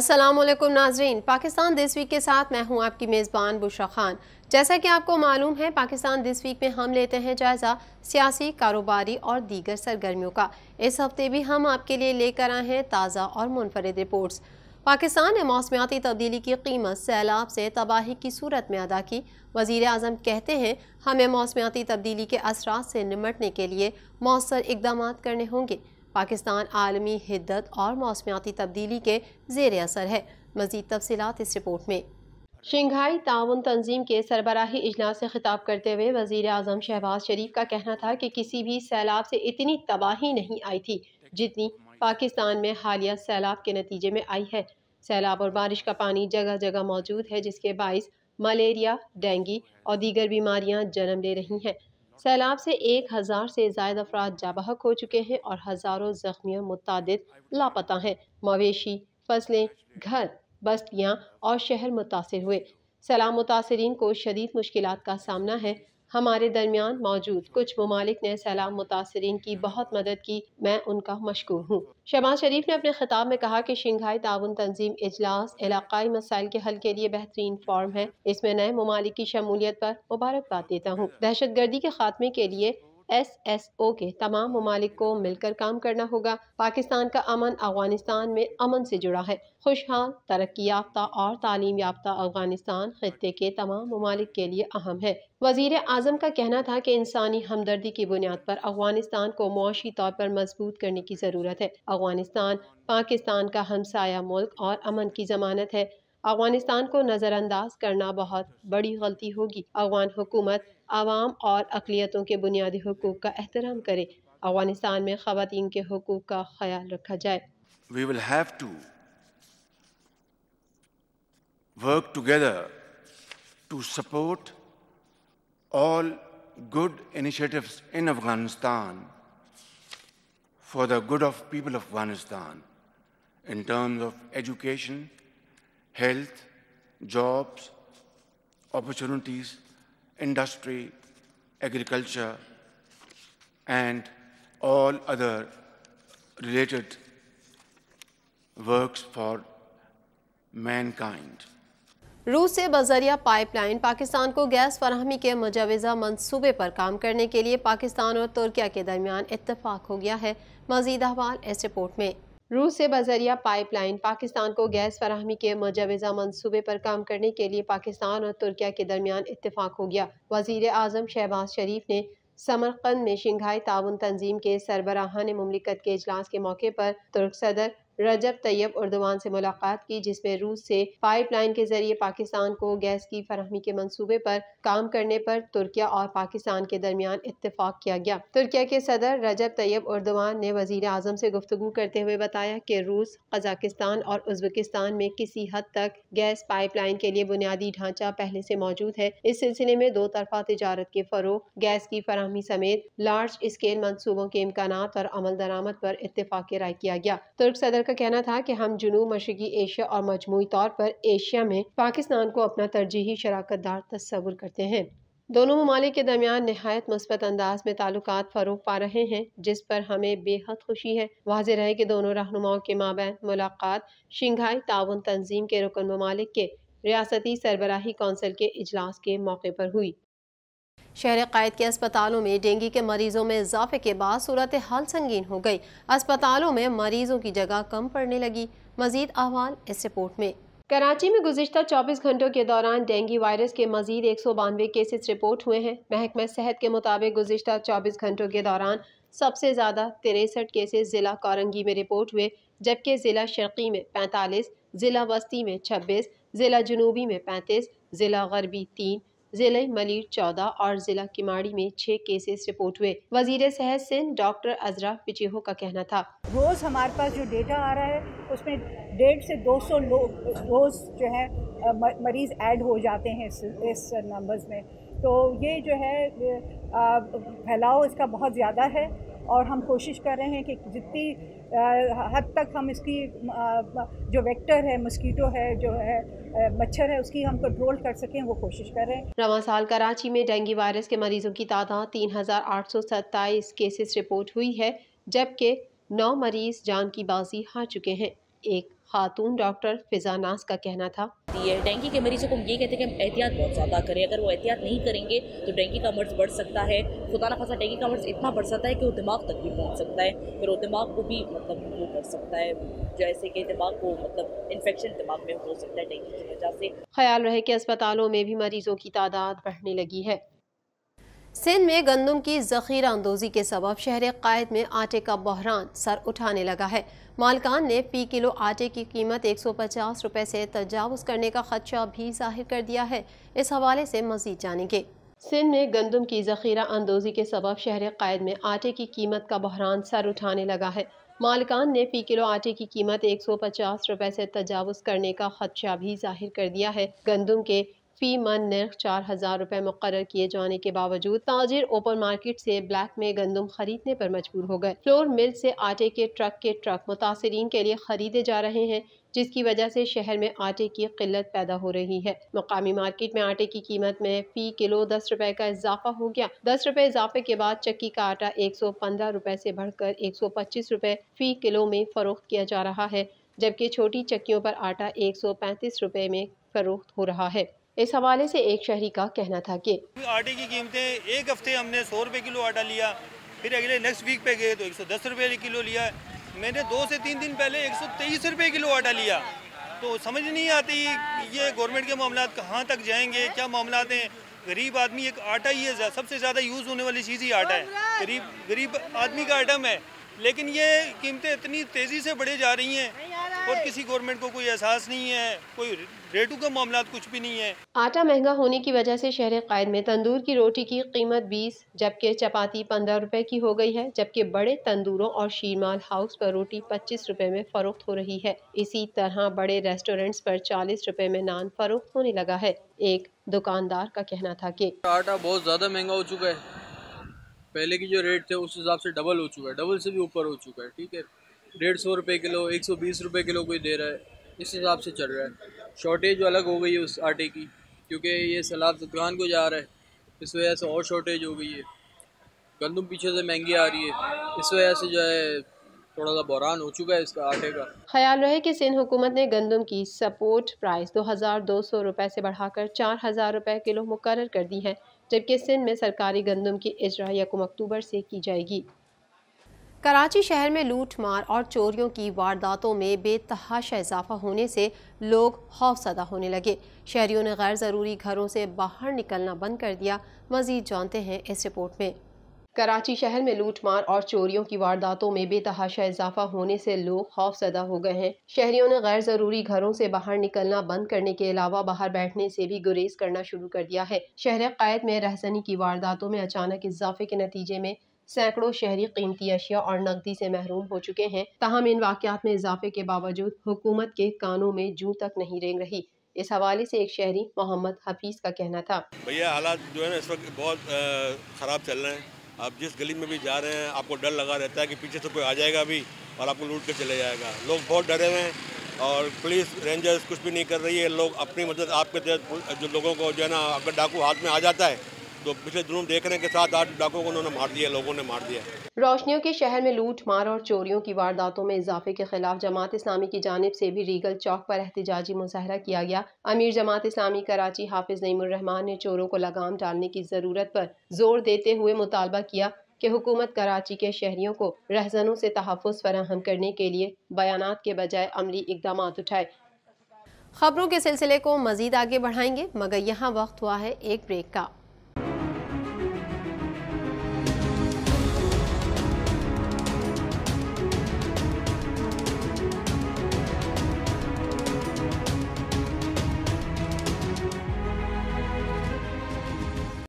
असलम नाजरीन Pakistan this week के साथ मैं हूं आपकी मेज़बान बुशा खान जैसा कि आपको मालूम है पाकिस्तान दिस वीक में हम लेते हैं जायज़ा सियासी कारोबारी और दीगर सरगर्मियों का इस हफ्ते भी हम आपके लिए लेकर आए हैं ताज़ा और मुनफरद रिपोर्ट्स पाकिस्तान ने मौसमियाती तब्दीली की कीमत सैलाब से तबाही की सूरत में अदा की वज़ी अजम कहते हैं हमें मौसमियाती तब्दीली के असरा से निमटने के लिए मौसर इकदाम करने होंगे पाकिस्तान आलमी हिद्दत और मौसमियाती तब्दीली के जेर असर है मजीद तफसीत इस रिपोर्ट में शंघाई ताउन तंजीम के सरबराही इजलास से खिताब करते हुए वजीर अजम शहबाज शरीफ का कहना था कि किसी भी सैलाब से इतनी तबाही नहीं आई थी जितनी पाकिस्तान में हालिया सैलाब के नतीजे में आई है सैलाब और बारिश का पानी जगह जगह मौजूद है जिसके बायस मलेरिया डेंगी और दीगर बीमारियां जन्म ले रही हैं सैलाब से एक हज़ार से जायद अफराद जाबहक हो चुके हैं और हज़ारों जख्मियों मुतद लापता हैं मवेशी फसलें घर बस्तियाँ और शहर मुतासर हुए सैलाब मुतासरीन को शदीद मुश्किल का सामना है हमारे दरमियान मौजूद कुछ ममालिक ने सैलाब मुतासरीन की बहुत मदद की मैं उनका मशकूर हूँ शहबाज शरीफ ने अपने खिताब में कहा कि शंघाई ताउन तंजीम इजलास इलाकई मसाइल के हल के लिए बेहतरीन फॉर्म है इसमें नए ममालिक की शमूलियत पर मुबारकबाद देता हूँ दहशत गर्दी के खात्मे के लिए एस एस ओ के तमाम ममालिक को मिलकर काम करना होगा पाकिस्तान का अमन अफगानिस्तान में अमन से जुड़ा है खुशहाल तरक्की याफ्ता और तालीम याफ्ता अफगानिस्तान खत्े के तमाम ममालिक के लिए अहम है वजीर अजम का कहना था कि इंसानी हमदर्दी की बुनियाद पर अफगानिस्तान को मुआशी तौर पर मजबूत करने की ज़रूरत है अफगानिस्तान पाकिस्तान का हमसाया मुल्क और अमन की जमानत है अफगानिस्तान को नज़रअंदाज करना बहुत बड़ी गलती होगी अफगान हुकूमत आवाम और अकलीतों के बुनियादी हकूक़ का एहतराम करे अफगानिस्तान में खातन के हकूक़ का ख्याल रखा जाए We will have to work together to support all good initiatives in Afghanistan for the good of people of Afghanistan in terms of education health, jobs, opportunities, industry, agriculture, and all other related works for mankind. रूस से बजरिया pipeline Pakistan को gas फरहमी के मुजवज़ा मनसूबे पर काम करने के लिए पाकिस्तान और तुर्किया के दरमियान इतफाक़ हो गया है मजीद अहवाल इस रिपोर्ट में रूस से बजरिया पाइपलाइन पाकिस्तान को गैस फराहमी के मजवजा मनसूबे पर काम करने के लिए पाकिस्तान और तुर्किया के दरमियान इतफाक़ हो गया वजीर अजम शहबाज शरीफ ने समरकंद में शंघाई ताउन तंजीम के सरबराहान ममलिकत के अजलास के मौके पर तुर्क सदर रजब तैयब उर्दवान से मुलाकात की जिसमें रूस से पाइपलाइन के जरिए पाकिस्तान को गैस की फरहमी के मंसूबे पर काम करने पर तुर्किया और पाकिस्तान के दरमियान इतफाक किया गया तुर्किया के सदर रजब तैयब उर्दवान ने वजीर अजम से गुफ्तु करते हुए बताया कि रूस कजाकिस्तान और उज्बेकिस्तान में किसी हद तक गैस पाइपलाइन के लिए बुनियादी ढांचा पहले से मौजूद है इस सिलसिले में दो तरफा तजारत के फरोग गैस की फरहमी समेत लार्ज स्केल मनसूबों के इम्कान और अमल दरामद पर इतफाक राय किया गया तुर्क सदर का कहना था कि हम जुनूब मशरकी एशिया और मजमू तौर पर एशिया में पाकिस्तान को अपना तरजीही शराकत दार तस्वुर करते हैं दोनों ममालिक के दरमियान नहायत मस्बत अंदाज में ताल्लुक फरोग पा रहे हैं जिस पर हमें बेहद खुशी है वाज रहे कि दोनों रहनुमाओं के माबैन मुलाकात शंघाई ताउन तंजीम के रुकन ममालिक के रियासती सरबराही कौंसिल के इजलास के मौके पर हुई शहर क़ायद के अस्पतालों में डेंगू के मरीजों में इजाफे के बाद सूरत हाल संगीन हो गई अस्पतालों में मरीजों की जगह कम पड़ने लगी मजीद अहवाल इस रिपोर्ट में कराची में गुजशत 24 घंटों के दौरान डेंगू वायरस के मजीद एक सौ बानवे केसेस रिपोर्ट हुए हैं महकमा सेहत के मुताबिक गुजशत 24 घंटों के दौरान सबसे ज़्यादा तिरसठ केसेस ज़िला कारंगी में रिपोर्ट हुए जबकि ज़िला शर्की में पैंतालीस ज़िला वस्ती में छब्बीस ज़िला जनूबी में पैंतीस ज़िला गरबी तीन जिले मलिर चौदह और जिला किमाड़ी में छह केसेस रिपोर्ट हुए वजीर सेहत सिंह डॉक्टर अजरा पिचेहो का कहना था रोज हमारे पास जो डेटा आ रहा है उसमें डेढ़ से 200 लोग रोज जो है मरीज ऐड हो जाते हैं इस, इस नंबर्स में तो ये जो है फैलाव इसका बहुत ज़्यादा है और हम कोशिश कर रहे हैं कि जितनी हद तक हम इसकी जो वेक्टर है मस्कीटो है जो है मच्छर है उसकी हम कंट्रोल कर सकें वो कोशिश कर रहे हैं रवा साल कराची में डेंगू वायरस के मरीजों की तादाद तीन हज़ार आठ सौ सत्ताईस केसेस रिपोर्ट हुई है जबकि नौ मरीज जान की बाजी हार चुके हैं एक खातून डॉक्टर फिजानास का कहना था ये डेंगू के मरीजों को हम ये कहते हैं कि हम एहतियात बहुत ज़्यादा करें अगर वो एहतियात नहीं करेंगे तो डेंगू का मर्ज बढ़ सकता है खुदा ना खासा डेंगू का मर्ज इतना बढ़ सकता है कि वो दिमाग तक भी पहुँच सकता है फिर वो दिमाग को भी मतलब वो कर सकता है जैसे कि दिमाग को मतलब इन्फेक्शन दिमाग में हो सकता है डेंगू की वजह से ख्याल रहे कि अस्पतालों में भी मरीजों की तादाद बढ़ने लगी है सिंध में गंदम की जखीरा अंदोजी के सबब शहर कायद में आटे का बहरान सर उठाने लगा है मालकान ने पी किलो आटे की कीमत एक सौ पचास रुपये से तजावज़ करने का खदशा भी जाहिर कर दिया है इस हवाले से मजीद जानेंगे सिंध में गंदम की जखीरा अंदोजी के सबब शहर कायद में आटे की कीमत का बहरान सर उठाने लगा है मालकान ने पी किलो आटे की कीमत एक सौ पचास रुपये से तजावज़ करने का खदशा भी जाहिर कर दिया है गंदम के फ़ी मन नर्ख चार हज़ार रुपये मुकर किए जाने के बावजूद ताजिर ओपन मार्केट से ब्लैक में गंदम खरीदने पर मजबूर हो गए फ्लोर मिल से आटे के ट्रक के ट्रक मुतासरीन के लिए खरीदे जा रहे हैं जिसकी वजह से शहर में आटे की किल्लत पैदा हो रही है मकामी मार्केट में आटे की कीमत में फ़ी किलो दस रुपए का इजाफा हो गया दस रुपए इजाफे के बाद चक्की का आटा एक सौ पंद्रह रुपए से बढ़कर एक सौ पच्चीस रुपए फ़ी किलो में फ़रोख्त किया जा रहा है जबकि छोटी चक्कियों पर आटा एक सौ पैंतीस रुपए में फ़रोख्त हो रहा है इस हवाले से एक शहरी का कहना था कि आटे की कीमतें एक हफ्ते हमने सौ रुपये किलो आटा लिया फिर अगले नेक्स्ट वीक पे गए तो एक सौ दस रुपये किलो लिया मैंने दो से तीन दिन पहले एक सौ तेईस रुपये किलो आटा लिया तो समझ नहीं आती ये गवर्नमेंट के मामला कहाँ तक जाएंगे क्या मामला हैं गरीब आदमी एक आटा ही है सबसे ज़्यादा यूज़ होने वाली चीज़ ही आटा है गरीब गरीब आदमी का आइटम है लेकिन ये कीमतें इतनी तेज़ी से बढ़े जा रही हैं और किसी गवर्नमेंट को कोई एहसास नहीं है कोई रेटू का मामला कुछ भी नहीं है आटा महंगा होने की वजह से शहर कायद में तंदूर की रोटी की कीमत 20 जबकि चपाती 15 रुपए की हो गई है जबकि बड़े तंदूरों और शीरमाल हाउस पर रोटी 25 रुपए में फरोख्त हो रही है इसी तरह बड़े रेस्टोरेंट्स पर 40 रुपए में नान फरोख्त होने लगा है एक दुकानदार का कहना था की आटा बहुत ज्यादा महंगा हो चुका है पहले की जो रेट थे उस हिसाब से डबल हो चुका है डबल से भी ऊपर हो चुका है ठीक है डेढ़ सौ रुपये किलो एक सौ बीस रुपये किलो कोई दे रहा है इस हिसाब से चल रहा है शॉर्टेज अलग हो गई है उस आटे की क्योंकि ये सैलाब दुकान को जा रहा है इस वजह से और शॉर्टेज हो गई है गंदम पीछे से महंगी आ रही है इस वजह से जो है थोड़ा सा बहरान हो चुका है इसका आटे का ख्याल रहे कि सिंध हुकूमत ने गंदम की सपोर्ट प्राइस दो हज़ार दो सौ रुपये से बढ़ाकर चार हज़ार रुपये किलो मुकर कर दी है जबकि सिंध में सरकारी गंदम की इजरा यकम अक्टूबर से की जाएगी कराची शहर में लूट मार और चोरियों की वारदातों में बेतहाशा इजाफा होने से लोग खौफसदा होने लगे शहरियों ने गैर ज़रूरी घरों से बाहर निकलना बंद कर दिया मजीद जानते हैं इस रिपोर्ट में कराची शहर में लूटमार और चोरियों की वारदातों में बेतहाशा इजाफा होने से लोग खौफजदा हो गए हैं शहरियों ने गैर ज़रूरी घरों से बाहर निकलना बंद करने के अलावा बाहर बैठने से भी गुरेज करना शुरू कर दिया है शहर कैद में रहसनी की वारदातों में अचानक इजाफे के नतीजे में सैकड़ों शहरी कीमती अशिया और नकदी से महरूम हो चुके हैं तहम इन वाकत में इजाफे के बावजूद हुकूमत के कानों में जू तक नहीं रेंग रही इस हवाले से एक शहरी मोहम्मद हफीज का कहना था भैया हालात जो है ना इस वक्त बहुत ख़राब चल रहे हैं आप जिस गली में भी जा रहे हैं आपको डर लगा रहता है कि पीछे से कोई आ जाएगा भी और आपको लूट कर चले जाएगा लोग बहुत डरे हुए हैं और पुलिस रेंजर्स कुछ भी नहीं कर रही है लोग अपनी मदद आपके तहत जो लोगों को जो है ना अगर डाकू हाथ में आ जाता है दो पिछले जुर्म देखने के साथ आठ डाकों को उन्होंने मार दिया लोगों ने मार दिया रोशनियों के शहर में लूट मार और चोरियों की वारदातों में इजाफे के खिलाफ जमात इस्लामी की जानब से भी रीगल चौक पर एहतजाजी मुजाहरा किया गया अमीर जमात इस्लामी कराची हाफिज नईमान ने चोरों को लगाम डालने की जरूरत पर जोर देते हुए मुतालबा किया कि हुकूमत कराची के शहरियों को रहजनों से तहफ़ फराहम करने के लिए बयान के बजाय अमली इकदाम उठाए खबरों के सिलसिले को मजीद आगे बढ़ाएंगे मगर यहाँ वक्त हुआ है एक ब्रेक का